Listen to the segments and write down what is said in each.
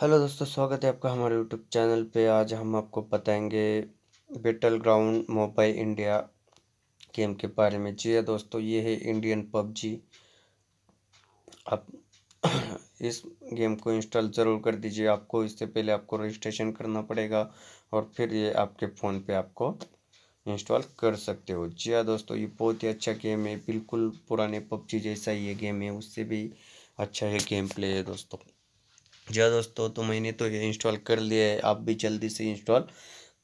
hello दोस्तों स्वागत है आपका हमारे यूट्यूब चैनल पे आज हम आपको बताएंगे Battle Ground Mobile India game के बारे में जी हाँ दोस्तों ये है इंडियन पबजी आप इस गेम को इंस्टॉल ज़रूर कर दीजिए आपको इससे पहले आपको रजिस्ट्रेशन करना पड़ेगा और फिर ये आपके फ़ोन पे आपको इंस्टॉल कर सकते हो जी हाँ दोस्तों ये बहुत ही अच्छा गेम है बिल्कुल पुराने पबजी जैसा ये गेम है उससे भी अच्छा है गेम प्ले है दोस्तों जी दोस्तों तो मैंने तो ये इंस्टॉल कर लिया है आप भी जल्दी से इंस्टॉल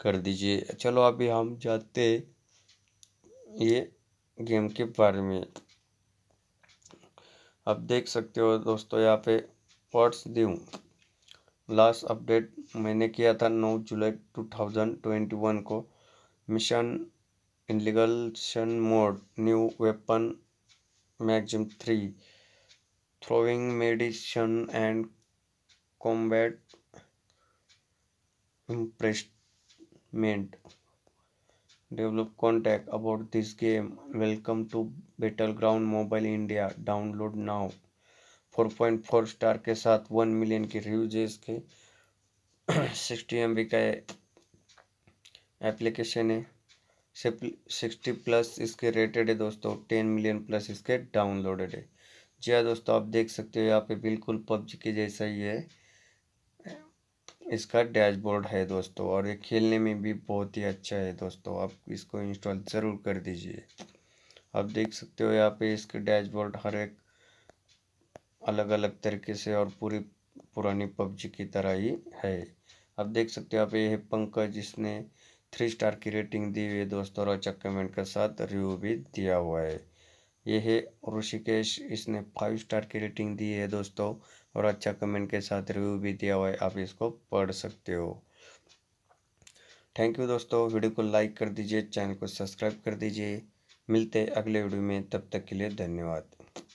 कर दीजिए चलो अभी हम जाते ये गेम के बारे में आप देख सकते हो दोस्तों यहाँ पे वर्ड्स ड्यू लास्ट अपडेट मैंने किया था नौ जुलाई टू थाउजेंड ट्वेंटी वन को mission ignition mode new weapon magazine three throwing मेडिशन and combat impressment develop contact about this game welcome to battleground mobile india download now 4.4 star के साथ 1 million के रिव्यूज के इसके 60 एम का application है sixty plus इसके रेटेड है दोस्तों टेन मिलियन प्लस इसके डाउनलोडेड है जी हाँ दोस्तों आप देख सकते हो यहाँ पे बिल्कुल पबजी के जैसा ही है इसका डैशबोर्ड है दोस्तों और ये खेलने में भी बहुत ही अच्छा है दोस्तों आप इसको इंस्टॉल ज़रूर कर दीजिए आप देख सकते हो यहाँ पे इसके डैशबोर्ड हर एक अलग अलग तरीके से और पूरी पुरानी पबजी की तरह ही है आप देख सकते हो यहाँ पे यह पंकज जिसने थ्री स्टार की रेटिंग दी हुई है दोस्तों और अच्छा कमेंट के साथ रिव्यू भी दिया हुआ है ये है ऋषिकेश इसने फाइव स्टार की रेटिंग दी है दोस्तों और अच्छा कमेंट के साथ रिव्यू भी दिया हुआ है आप इसको पढ़ सकते हो थैंक यू दोस्तों वीडियो को लाइक कर दीजिए चैनल को सब्सक्राइब कर दीजिए मिलते हैं अगले वीडियो में तब तक के लिए धन्यवाद